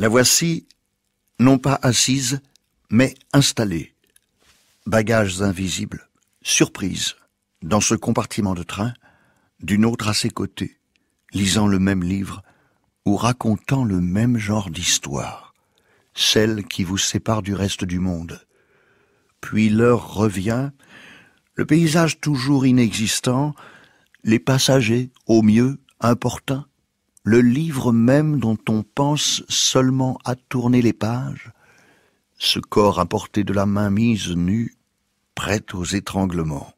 La voici, non pas assise, mais installée. Bagages invisibles, surprise, dans ce compartiment de train, d'une autre à ses côtés, lisant le même livre ou racontant le même genre d'histoire, celle qui vous sépare du reste du monde. Puis l'heure revient, le paysage toujours inexistant, les passagers, au mieux, importuns, le livre même dont on pense seulement à tourner les pages, ce corps à de la main mise nue, prête aux étranglements.